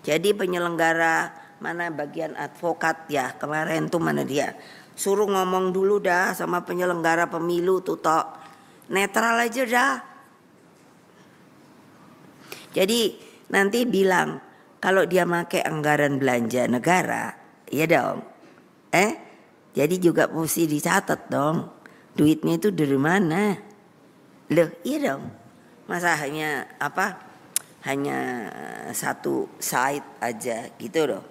Jadi penyelenggara mana bagian advokat ya kemarin tuh mana dia suruh ngomong dulu dah sama penyelenggara pemilu tuh tok netral aja dah. Jadi nanti bilang kalau dia pakai anggaran belanja negara, ya dong. Eh, jadi juga mesti dicatat dong. Duitnya itu dari mana? Loh, iya dong. Masa hanya apa? Hanya satu side aja gitu loh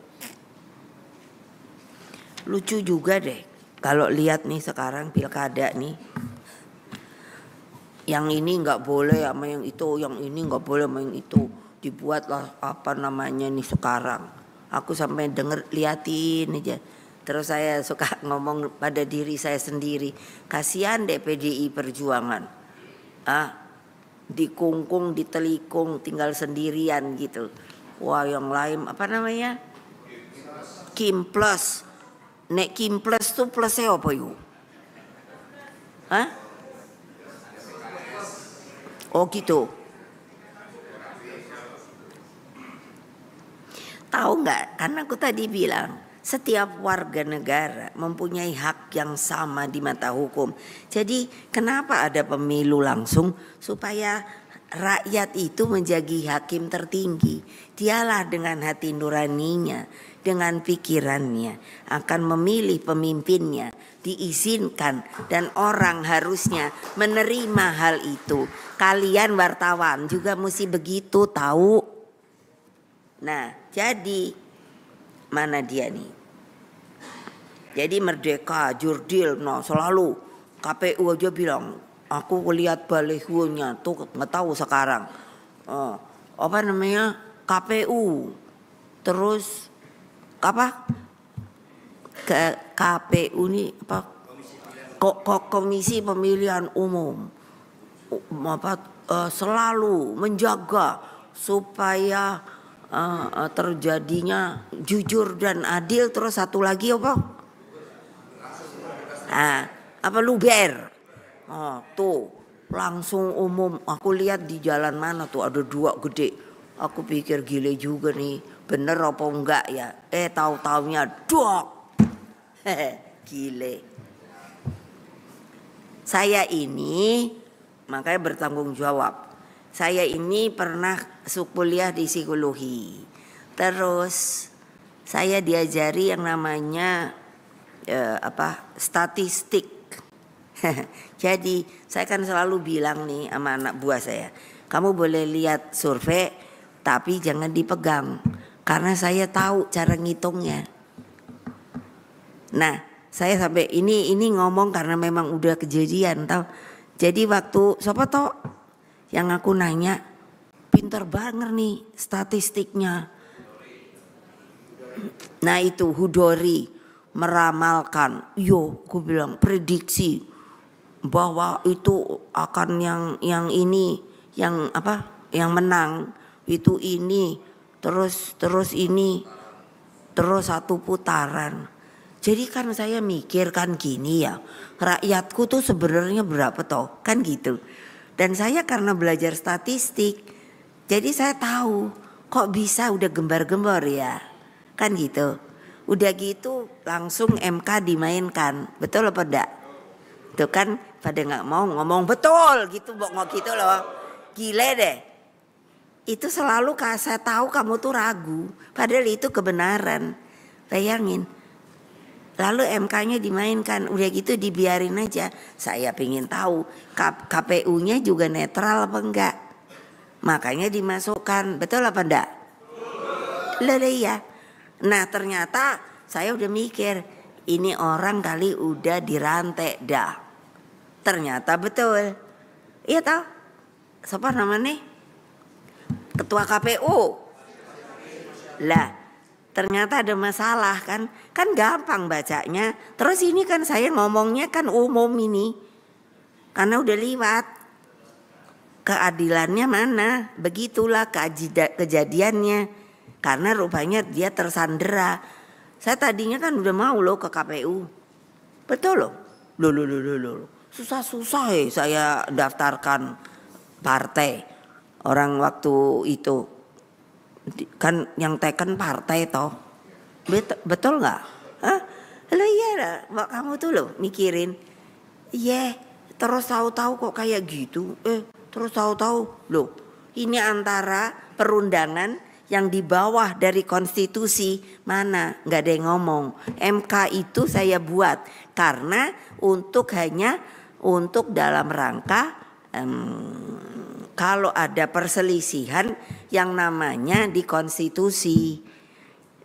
lucu juga deh kalau lihat nih sekarang pilkada nih yang ini nggak boleh sama yang itu yang ini nggak boleh sama yang itu dibuatlah apa namanya nih sekarang aku sampai denger liatin aja terus saya suka ngomong pada diri saya sendiri kasihan deh PDI Perjuangan ah dikungkung ditelikung tinggal sendirian gitu wah yang lain apa namanya Kim Plus nek Kim Plus tuh plusnya apa yuk Hah? Oh gitu tahu nggak karena aku tadi bilang setiap warga negara mempunyai hak yang sama di mata hukum. Jadi kenapa ada pemilu langsung supaya rakyat itu menjadi hakim tertinggi. Dialah dengan hati nuraninya, dengan pikirannya akan memilih pemimpinnya, diizinkan dan orang harusnya menerima hal itu. Kalian wartawan juga mesti begitu tahu. Nah, jadi mana dia nih? Jadi merdeka, jurdil, no selalu KPU aja bilang, aku lihat balihunya tuh nggak tahu sekarang. oh, apa namanya KPU, terus apa ke KPU ini apa kok ko, komisi pemilihan umum apa eh, selalu menjaga supaya uh, terjadinya jujur dan adil terus satu lagi apa Nah, apa luber? Oh, tuh langsung umum. Aku lihat di jalan mana tuh ada dua gede. Aku pikir gile juga nih, bener apa enggak ya? Eh tahu taunya dok. gile. Saya ini makanya bertanggung jawab. Saya ini pernah kuliah di psikologi. Terus saya diajari yang namanya eh, apa statistik. Jadi saya kan selalu bilang nih sama anak buah saya, kamu boleh lihat survei tapi jangan dipegang karena saya tahu cara ngitungnya. Nah, saya sampai ini ini ngomong karena memang udah kejadian tau. Jadi waktu siapa toh yang aku nanya, pinter banget nih statistiknya. Nah itu Hudori meramalkan, yo, gue bilang prediksi bahwa itu akan yang yang ini, yang apa, yang menang itu ini, terus terus ini, terus satu putaran. Jadi kan saya mikirkan gini ya, rakyatku tuh sebenarnya berapa toh, kan gitu. Dan saya karena belajar statistik, jadi saya tahu kok bisa udah gembar gembar ya, kan gitu. Udah gitu langsung MK dimainkan. Betul apa enggak? Itu kan pada nggak mau ngomong betul gitu bok ngok gitu loh. Gile deh. Itu selalu saya tahu kamu tuh ragu. Padahal itu kebenaran. Bayangin. Lalu MK-nya dimainkan, udah gitu dibiarin aja. Saya pengen tahu KPU-nya juga netral apa enggak. Makanya dimasukkan, betul apa enggak? Lah ya Nah ternyata saya udah mikir ini orang kali udah dirantai dah. Ternyata betul. Iya tau? Siapa namanya? Ketua KPU. Lah, ternyata ada masalah kan. Kan gampang bacanya. Terus ini kan saya ngomongnya kan umum ini. Karena udah lewat. Keadilannya mana? Begitulah kejadiannya karena rupanya dia tersandera. Saya tadinya kan udah mau loh ke KPU. Betul loh. Loh loh loh loh. Susah-susah ya saya daftarkan partai. Orang waktu itu kan yang teken partai toh. betul nggak? Hah? Lo iya, lah. kamu tuh loh mikirin. Iya, yeah, terus tahu-tahu kok kayak gitu. Eh, terus tahu-tahu loh. Ini antara perundangan yang di bawah dari konstitusi mana nggak ada yang ngomong MK itu saya buat karena untuk hanya untuk dalam rangka um, kalau ada perselisihan yang namanya di konstitusi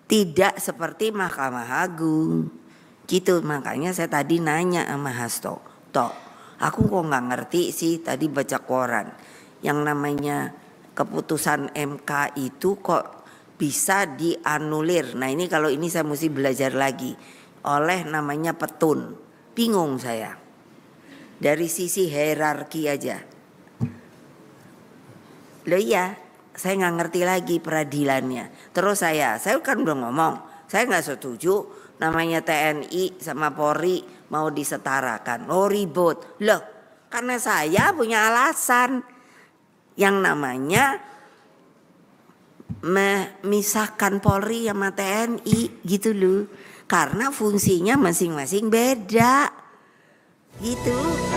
tidak seperti Mahkamah Agung gitu makanya saya tadi nanya sama Hasto tok aku kok nggak ngerti sih tadi baca koran yang namanya keputusan MK itu kok bisa dianulir. Nah ini kalau ini saya mesti belajar lagi oleh namanya petun. Bingung saya. Dari sisi hierarki aja. Loh iya, saya nggak ngerti lagi peradilannya. Terus saya, saya kan udah ngomong, saya nggak setuju namanya TNI sama Polri mau disetarakan. Lo oh, ribut. Loh, karena saya punya alasan yang namanya memisahkan Polri sama TNI gitu loh. Karena fungsinya masing-masing beda. Gitu.